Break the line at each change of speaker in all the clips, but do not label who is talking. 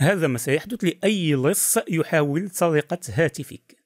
هذا ما سيحدث لأي لص يحاول سرقة هاتفك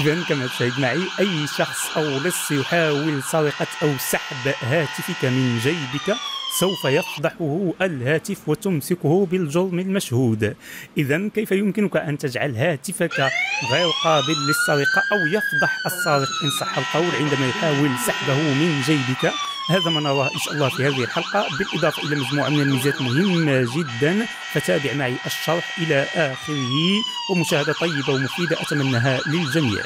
إذا كما تشاهد معي أي شخص أو لص يحاول سرقة أو سحب هاتفك من جيبك سوف يفضحه الهاتف وتمسكه بالجرم المشهود إذا كيف يمكنك أن تجعل هاتفك غير قابل للسرقة أو يفضح السارق إن صح القول عندما يحاول سحبه من جيبك هذا ما نراه إن شاء الله في هذه الحلقة بالإضافة إلى مجموعة من الميزات مهمة جدا فتابع معي الشرح إلى آخره ومشاهدة طيبة ومفيدة أتمناها للجميع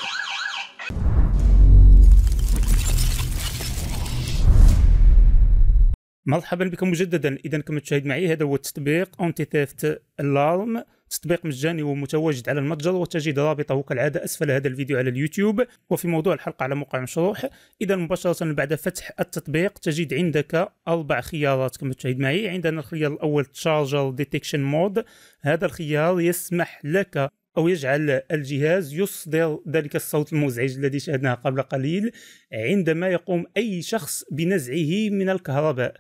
مرحبا بكم مجددا اذا كما تشاهد معي هذا هو التطبيق اونتي ثيفت الارم تطبيق مجاني ومتواجد على المتجر وتجد رابطه كالعاده اسفل هذا الفيديو على اليوتيوب وفي موضوع الحلقه على موقع مشروح اذا مباشره بعد فتح التطبيق تجد عندك اربع خيارات كما تشاهد معي عندنا الخيار الاول تشارجر ديتكشن مود هذا الخيار يسمح لك أو يجعل الجهاز يصدر ذلك الصوت المزعج الذي شاهدناه قبل قليل عندما يقوم أي شخص بنزعه من الكهرباء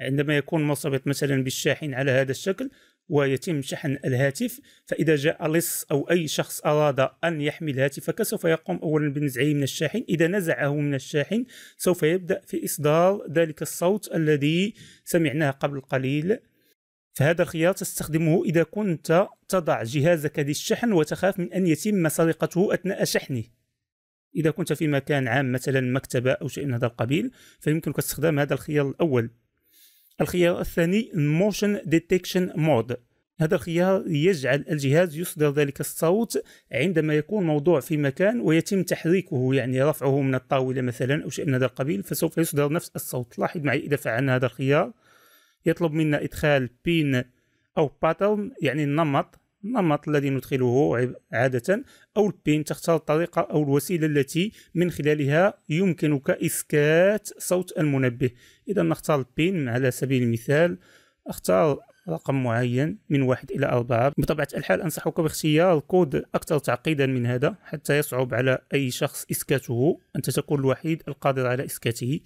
عندما يكون مرتبط مثلا بالشاحن على هذا الشكل ويتم شحن الهاتف فإذا جاء لص أو أي شخص أراد أن يحمل هاتفك سوف يقوم أولا بنزعه من الشاحن إذا نزعه من الشاحن سوف يبدأ في إصدار ذلك الصوت الذي سمعناه قبل قليل فهذا الخيار تستخدمه إذا كنت تضع جهازك للشحن وتخاف من أن يتم سرقته أثناء شحنه إذا كنت في مكان عام مثلا مكتبة أو شيء من هذا القبيل فيمكنك استخدام هذا الخيار الأول الخيار الثاني موشن ديتكشن مود هذا الخيار يجعل الجهاز يصدر ذلك الصوت عندما يكون موضوع في مكان ويتم تحريكه يعني رفعه من الطاولة مثلا أو شيء من هذا القبيل فسوف يصدر نفس الصوت لاحظ معي إذا فعلنا هذا الخيار يطلب منا إدخال بين أو باترن يعني النمط النمط الذي ندخله عادة أو البين تختار الطريقة أو الوسيلة التي من خلالها يمكنك إسكات صوت المنبه إذا نختار البين على سبيل المثال أختار رقم معين من واحد إلى أربعة بطبيعة الحال أنصحك باختيار كود أكثر تعقيدا من هذا حتى يصعب على أي شخص إسكاته أنت تكون الوحيد القادر على إسكاته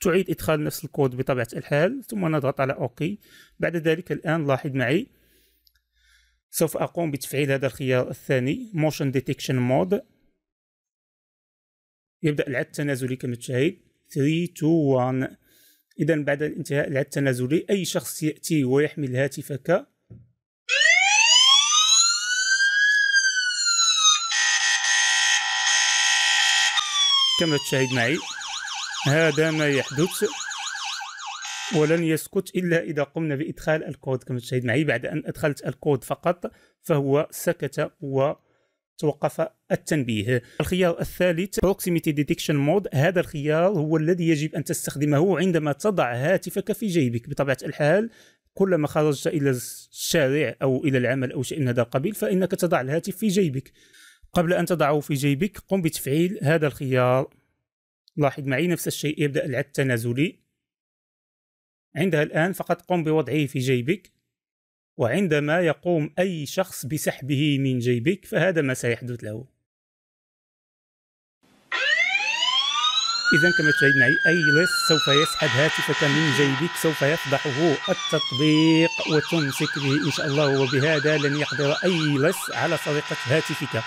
تعيد إدخال نفس الكود بطبيعة الحال ثم نضغط على أوكي بعد ذلك الآن لاحظ معي سوف أقوم بتفعيل هذا الخيار الثاني Motion Detection Mode يبدأ العد التنازلي كما تشاهد 3 2 1 إذا بعد انتهاء العد التنازلي أي شخص يأتي ويحمل هاتفك كما تشاهد معي هذا ما يحدث ولن يسكت إلا إذا قمنا بإدخال الكود كما تشاهد معي بعد أن أدخلت الكود فقط فهو سكت و توقف التنبيه الخيار الثالث Proximity Detection Mode هذا الخيار هو الذي يجب أن تستخدمه عندما تضع هاتفك في جيبك بطبيعة الحال كلما خرجت إلى الشارع أو إلى العمل أو شيء من هذا القبيل فإنك تضع الهاتف في جيبك قبل أن تضعه في جيبك قم بتفعيل هذا الخيار لاحظ معي نفس الشيء يبدأ العد التنازلي عندها الآن فقط قم بوضعه في جيبك وعندما يقوم أي شخص بسحبه من جيبك فهذا ما سيحدث له إذا كما تشاهد معي أي لص سوف يسحب هاتفك من جيبك سوف يفضحه التطبيق وتمسك به إن شاء الله وبهذا لن يقدر أي لص على سرقة هاتفك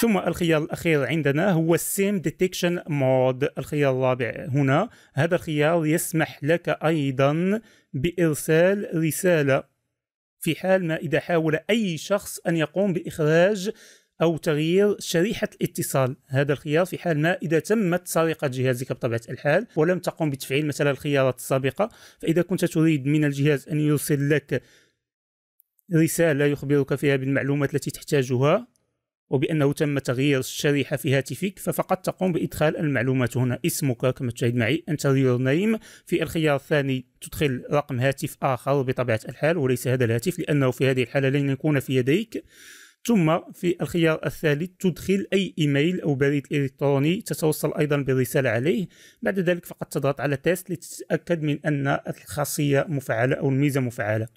ثم الخيار الأخير عندنا هو السيم ديتكشن مود الخيار الرابع هنا هذا الخيار يسمح لك أيضا بإرسال رسالة في حال ما إذا حاول أي شخص أن يقوم بإخراج أو تغيير شريحة الاتصال هذا الخيار في حال ما إذا تمت سرقة جهازك بطبيعة الحال ولم تقم بتفعيل مثلا الخيارات السابقة فإذا كنت تريد من الجهاز أن يرسل لك رسالة يخبرك فيها بالمعلومات التي تحتاجها وبأنه تم تغيير الشريحة في هاتفك ففقط تقوم بإدخال المعلومات هنا اسمك كما تشاهد معي انتر يور نيم في الخيار الثاني تدخل رقم هاتف آخر بطبيعة الحال وليس هذا الهاتف لأنه في هذه الحالة لن يكون في يديك ثم في الخيار الثالث تدخل أي إيميل أو بريد إلكتروني تتوصل أيضا بالرسالة عليه بعد ذلك فقط تضغط على تيست لتتأكد من أن الخاصية مفعلة أو الميزة مفعلة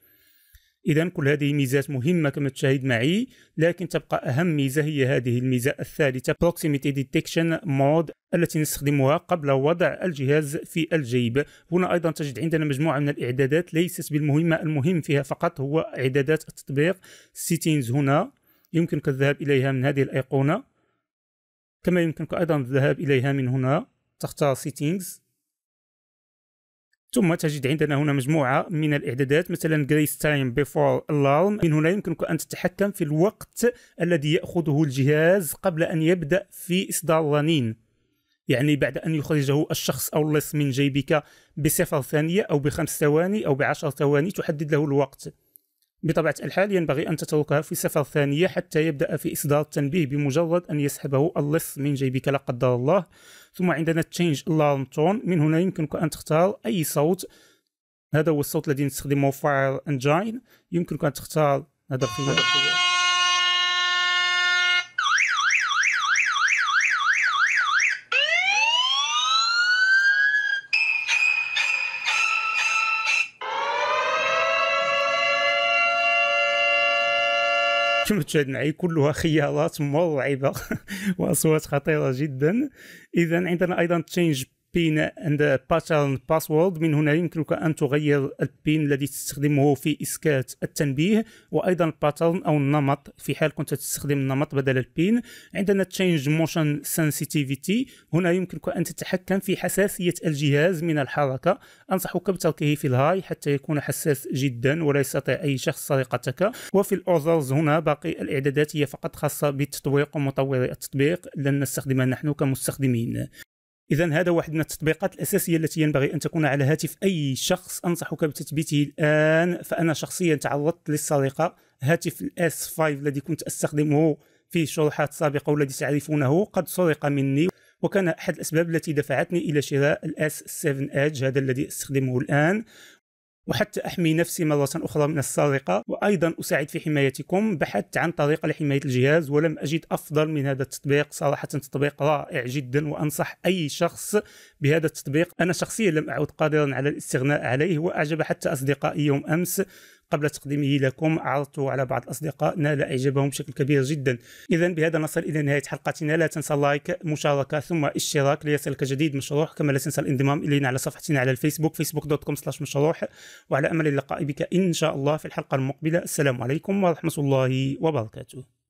إذا كل هذه ميزات مهمة كما تشاهد معي لكن تبقى أهم ميزة هي هذه الميزة الثالثة Proximity Detection Mode التي نستخدمها قبل وضع الجهاز في الجيب هنا أيضا تجد عندنا مجموعة من الإعدادات ليست بالمهمة المهم فيها فقط هو إعدادات التطبيق Settings هنا يمكنك الذهاب إليها من هذه الأيقونة كما يمكنك أيضا الذهاب إليها من هنا تختار Settings ثم تجد عندنا هنا مجموعة من الإعدادات مثلا Grace Time Before Alarm من هنا يمكنك أن تتحكم في الوقت الذي يأخذه الجهاز قبل أن يبدأ في إصدار الرنين يعني بعد أن يخرجه الشخص أو اللص من جيبك بصفر ثانية أو بخمس ثواني أو بعشر ثواني تحدد له الوقت بطبيعة الحال ينبغي أن تتركها في صفر ثانية حتى يبدأ في إصدار التنبيه بمجرد أن يسحبه اللص من جيبك لا قدر الله ثم عندنا تشينج الارم تون من هنا يمكنك ان تختار اي صوت هذا هو الصوت الذي نستخدمه في فاير انجين يمكنك ان تختار هذا الخيار مشهد معي كلها خيالات مرعبه واصوات خطيره جدا اذا عندنا ايضا تشينج بين عند باترن باسورد من هنا يمكنك ان تغير البين الذي تستخدمه في اسكات التنبيه وايضا الباترن او النمط في حال كنت تستخدم النمط بدل البين عندنا تشينج موشن سنسيتيفيتي هنا يمكنك ان تتحكم في حساسيه الجهاز من الحركه انصحك بتركه في الهاي حتى يكون حساس جدا ولا يستطيع اي شخص سرقتك وفي الاوزرز هنا باقي الاعدادات هي فقط خاصه بالتطبيق ومطوري التطبيق لن نستخدمها نحن كمستخدمين اذا هذا واحد من التطبيقات الاساسيه التي ينبغي ان تكون على هاتف اي شخص انصحك بتثبيته الان فانا شخصيا تعرضت للسرقه هاتف الاس 5 الذي كنت استخدمه في شروحات سابقه والذي تعرفونه قد سرق مني وكان احد الاسباب التي دفعتني الى شراء الاس 7 ايدج هذا الذي استخدمه الان وحتى أحمي نفسي مرة أخرى من السرقة وأيضا أساعد في حمايتكم بحثت عن طريقة لحماية الجهاز ولم أجد أفضل من هذا التطبيق صراحة تطبيق رائع جدا وأنصح أي شخص بهذا التطبيق أنا شخصيا لم أعد قادرا على الاستغناء عليه وأعجب حتى أصدقائي يوم أمس قبل تقديمه لكم عرضته على بعض الأصدقاء نال إعجابهم بشكل كبير جدا إذا بهذا نصل إلى نهاية حلقتنا لا تنسى اللايك مشاركة ثم اشتراك ليصلك جديد مشروع كما لا تنسى الانضمام إلينا على صفحتنا على الفيسبوك فيسبوك دوت كوم سلاش مشروع وعلى أمل اللقاء بك إن شاء الله في الحلقة المقبلة السلام عليكم ورحمة الله وبركاته